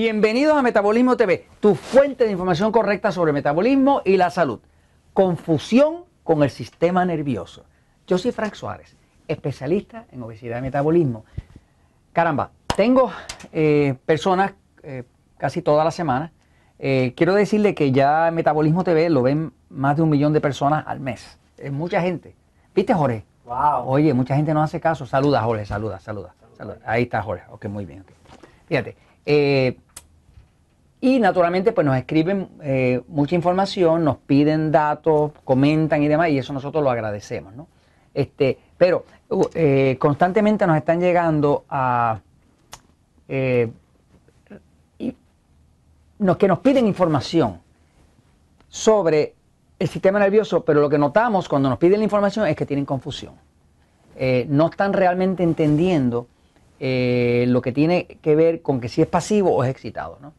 Bienvenidos a Metabolismo TV, tu fuente de información correcta sobre metabolismo y la salud. Confusión con el sistema nervioso. Yo soy Frank Suárez, especialista en obesidad y metabolismo. Caramba, tengo eh, personas eh, casi toda la semana. Eh, quiero decirle que ya Metabolismo TV lo ven más de un millón de personas al mes. Es mucha gente. ¿Viste, Jorge? Wow. Oye, mucha gente no hace caso. Saluda, Jorge, saluda, saluda. Ahí está, Jorge. Ok, muy bien. Fíjate. Y naturalmente pues nos escriben eh, mucha información, nos piden datos, comentan y demás, y eso nosotros lo agradecemos. ¿no? Este, pero uh, eh, constantemente nos están llegando a... Eh, que nos piden información sobre el sistema nervioso, pero lo que notamos cuando nos piden la información es que tienen confusión. no están realmente entendiendo lo que tiene que ver con que si es pasivo o es excitado. ¿no?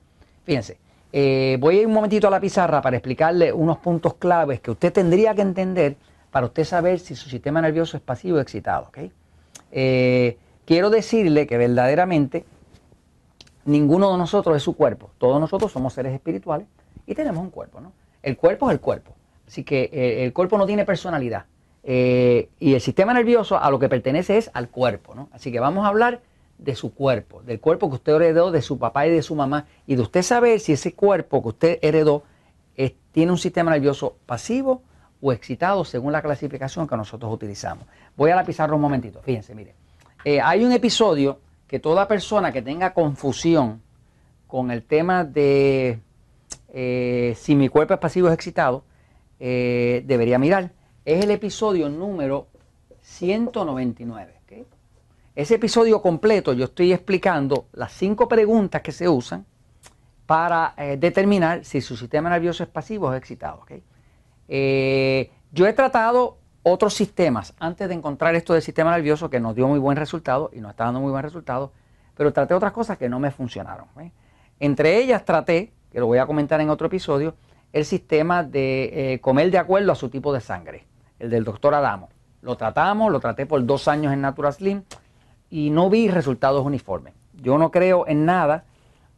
Fíjense, eh, voy a ir un momentito a la pizarra para explicarle unos puntos claves que usted tendría que entender para usted saber si su sistema nervioso es pasivo o excitado. ¿okay? Eh, quiero decirle que verdaderamente ninguno de nosotros es su cuerpo. Todos nosotros somos seres espirituales y tenemos un cuerpo. ¿no? El cuerpo es el cuerpo. Así que eh, el cuerpo no tiene personalidad. y el sistema nervioso a lo que pertenece es al cuerpo. ¿no? Así que vamos a hablar de su cuerpo, del cuerpo que usted heredó de su papá y de su mamá, y de usted saber si ese cuerpo que usted heredó tiene un sistema nervioso pasivo o excitado según la clasificación que nosotros utilizamos. Voy a la pizarra un momentito, fíjense, mire. Eh, hay un episodio que toda persona que tenga confusión con el tema de eh, si mi cuerpo es pasivo o excitado, eh, debería mirar. Es el episodio número 199. Ese episodio completo yo estoy explicando las cinco preguntas que se usan para eh, determinar si su sistema nervioso es pasivo o excitado. ¿okay? Eh, yo he tratado otros sistemas antes de encontrar esto del sistema nervioso que nos dio muy buen resultado y nos está dando muy buen resultado, pero traté otras cosas que no me funcionaron. Entre ellas traté, que lo voy a comentar en otro episodio, el sistema de eh, comer de acuerdo a su tipo de sangre, el del doctor Adamo. Lo tratamos, lo traté por dos años en Natural Slim y no vi resultados uniformes. Yo no creo en nada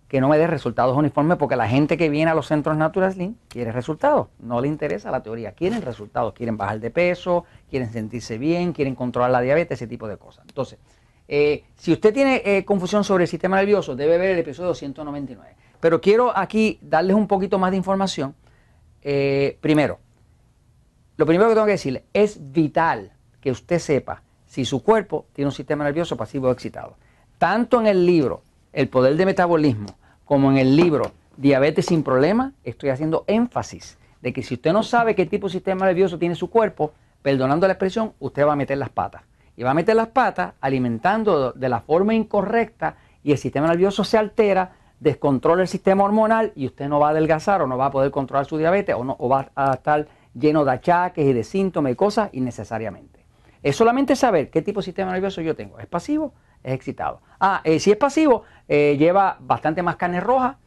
que no me dé resultados uniformes porque la gente que viene a los centros Natural quiere resultados, no le interesa la teoría, quieren resultados, quieren bajar de peso, quieren sentirse bien, quieren controlar la diabetes, ese tipo de cosas. Entonces, eh, si usted tiene eh, confusión sobre el sistema nervioso, debe ver el episodio 199. Pero quiero aquí darles un poquito más de información. Eh, primero, lo primero que tengo que decirle, es vital que usted sepa si su cuerpo tiene un sistema nervioso pasivo excitado. Tanto en el libro El poder de metabolismo como en el libro Diabetes sin problema, estoy haciendo énfasis de que si usted no sabe qué tipo de sistema nervioso tiene su cuerpo, perdonando la expresión, usted va a meter las patas. Y va a meter las patas alimentando de la forma incorrecta y el sistema nervioso se altera, descontrola el sistema hormonal y usted no va a adelgazar o no va a poder controlar su diabetes o, no, o va a estar lleno de achaques y de síntomas y cosas innecesariamente. Es solamente saber qué tipo de sistema nervioso yo tengo. ¿Es pasivo? ¿Es excitado? Ah, eh, si es pasivo, eh, lleva bastante más carne roja,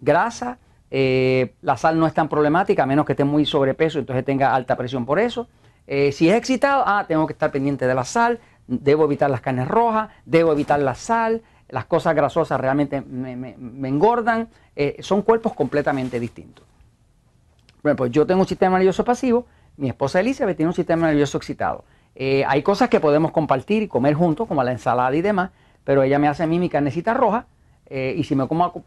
grasa, eh, la sal no es tan problemática, a menos que esté muy sobrepeso, entonces tenga alta presión por eso. si es excitado, ah, tengo que estar pendiente de la sal, debo evitar las carnes rojas, debo evitar la sal, las cosas grasosas realmente me, me engordan, son cuerpos completamente distintos. Bueno, pues yo tengo un sistema nervioso pasivo, mi esposa Elizabeth tiene un sistema nervioso excitado. Eh, hay cosas que podemos compartir y comer juntos, como la ensalada y demás, pero ella me hace a mí mi carnecita roja eh, y si me pongo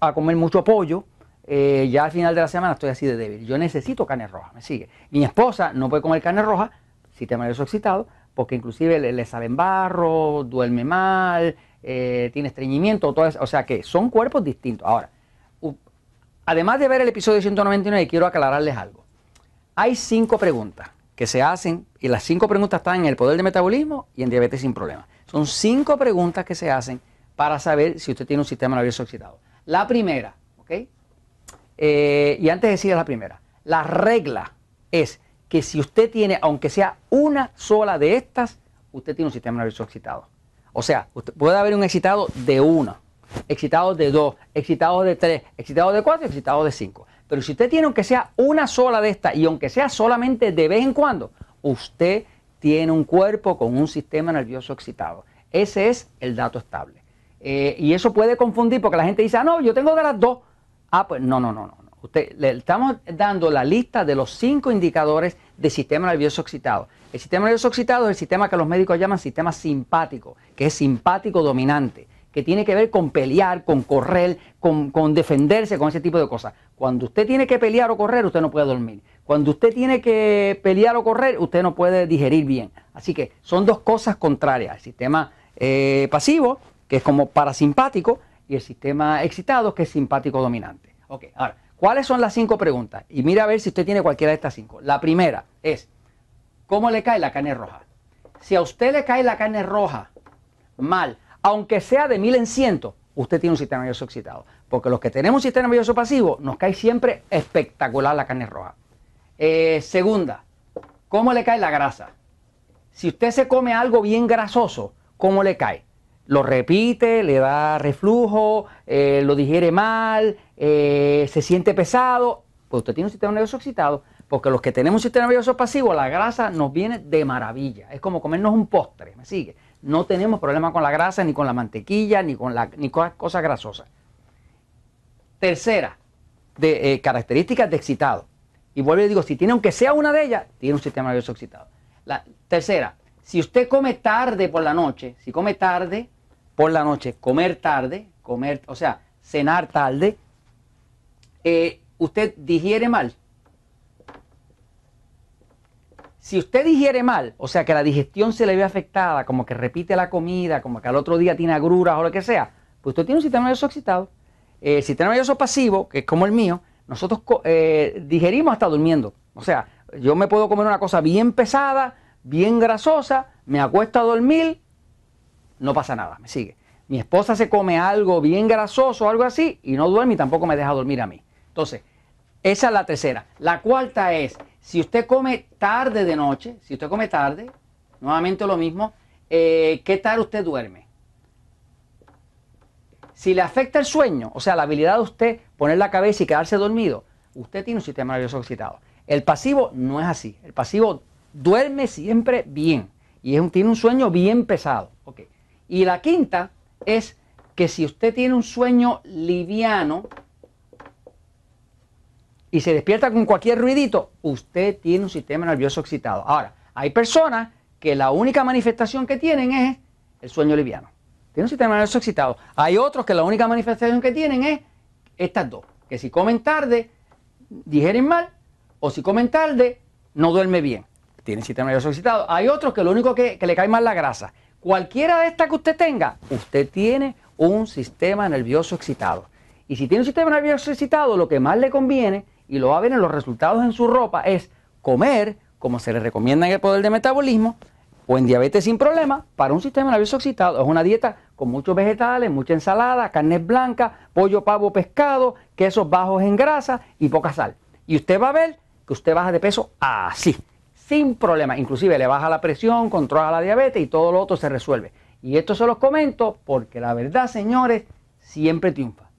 a, comer mucho pollo, eh, ya al final de la semana estoy así de débil. Yo necesito carne roja, me sigue. Mi esposa no puede comer carne roja, si te nervioso excitado, porque inclusive le, salen barro, duerme mal, tiene estreñimiento, o sea que son cuerpos distintos. Ahora, además de ver el episodio 199, quiero aclararles algo. Hay cinco preguntas que se hacen y las cinco preguntas están en el poder de metabolismo y en diabetes sin problemas. Son cinco preguntas que se hacen para saber si usted tiene un sistema nervioso excitado. La primera, ¿ok? Eh, y antes de decir la primera, la regla es que si usted tiene, aunque sea una sola de estas, usted tiene un sistema nervioso excitado. O sea, puede haber un excitado de uno, excitado de dos, excitado de tres, excitado de cuatro, excitado de cinco. Pero si usted tiene aunque sea una sola de estas y aunque sea solamente de vez en cuando, usted tiene un cuerpo con un sistema nervioso excitado. Ese es el dato estable. Eh, y eso puede confundir porque la gente dice, ah, no, yo tengo de las dos. Ah, pues no, no, no, no. Usted, le estamos dando la lista de los cinco indicadores de sistema nervioso excitado. El sistema nervioso excitado es el sistema que los médicos llaman sistema simpático, que es simpático dominante que tiene que ver con pelear, con correr, con, defenderse, con ese tipo de cosas. Cuando usted tiene que pelear o correr, usted no puede dormir. Cuando usted tiene que pelear o correr, usted no puede digerir bien. Así que son dos cosas contrarias. El sistema eh, pasivo, que es como parasimpático, y el sistema excitado, que es simpático dominante. Ok, ahora, ¿cuáles son las cinco preguntas? Y mira a ver si usted tiene cualquiera de estas cinco. La primera es, ¿cómo le cae la carne roja? Si a usted le cae la carne roja mal, aunque sea de mil en ciento, usted tiene un sistema nervioso excitado. Porque los que tenemos un sistema nervioso pasivo, nos cae siempre espectacular la carne roja. Eh, segunda, ¿cómo le cae la grasa? Si usted se come algo bien grasoso, ¿cómo le cae? Lo repite, le da reflujo, eh, lo digiere mal, eh, se siente pesado. Pues usted tiene un sistema nervioso excitado, porque los que tenemos un sistema nervioso pasivo, la grasa nos viene de maravilla. Es como comernos un postre, ¿me sigue? No tenemos problema con la grasa, ni con la mantequilla, ni con, la, ni con cosas grasosas. Tercera, de eh, características de excitado. Y vuelvo y digo, si tiene aunque sea una de ellas, tiene un sistema nervioso excitado. tercera, si usted come tarde por la noche, si come tarde por la noche, comer tarde, comer, o sea, cenar tarde, eh, usted digiere mal, si usted digiere mal, o sea que la digestión se le ve afectada, como que repite la comida, como que al otro día tiene agruras o lo que sea, pues usted tiene un sistema nervioso excitado. Eh, el sistema nervioso pasivo, que es como el mío, nosotros eh, digerimos hasta durmiendo. O sea, yo me puedo comer una cosa bien pesada, bien grasosa, me acuesto a dormir, no pasa nada, me sigue. Mi esposa se come algo bien grasoso, algo así, y no duerme y tampoco me deja dormir a mí. Entonces, esa es la tercera. La cuarta es si usted come tarde de noche, si usted come tarde, nuevamente lo mismo, eh, ¿qué tal usted duerme? Si le afecta el sueño, o sea, la habilidad de usted poner la cabeza y quedarse dormido, usted tiene un sistema nervioso excitado. El pasivo no es así. El pasivo duerme siempre bien y es un, tiene un sueño bien pesado. Y la quinta es que si usted tiene un sueño liviano, y se despierta con cualquier ruidito, usted tiene un sistema nervioso excitado. Ahora, hay personas que la única manifestación que tienen es el sueño liviano. Tiene un sistema nervioso excitado. Hay otros que la única manifestación que tienen es estas dos, que si comen tarde, digieren mal, o si comen tarde, no duerme bien. Tienen sistema nervioso excitado. Hay otros que lo único que, que le cae mal la grasa. Cualquiera de estas que usted tenga, usted tiene un sistema nervioso excitado. Y si tiene un sistema nervioso excitado, lo que más le conviene y lo va a ver en los resultados en su ropa, es comer, como se le recomienda en el poder de metabolismo, o en diabetes sin problema, para un sistema nervioso excitado. Es una dieta con muchos vegetales, mucha ensalada, carne blanca, pollo, pavo, pescado, quesos bajos en grasa y poca sal. Y usted va a ver que usted baja de peso así, sin problema. Inclusive le baja la presión, controla la diabetes y todo lo otro se resuelve. Y esto se los comento porque la verdad, señores, siempre triunfa.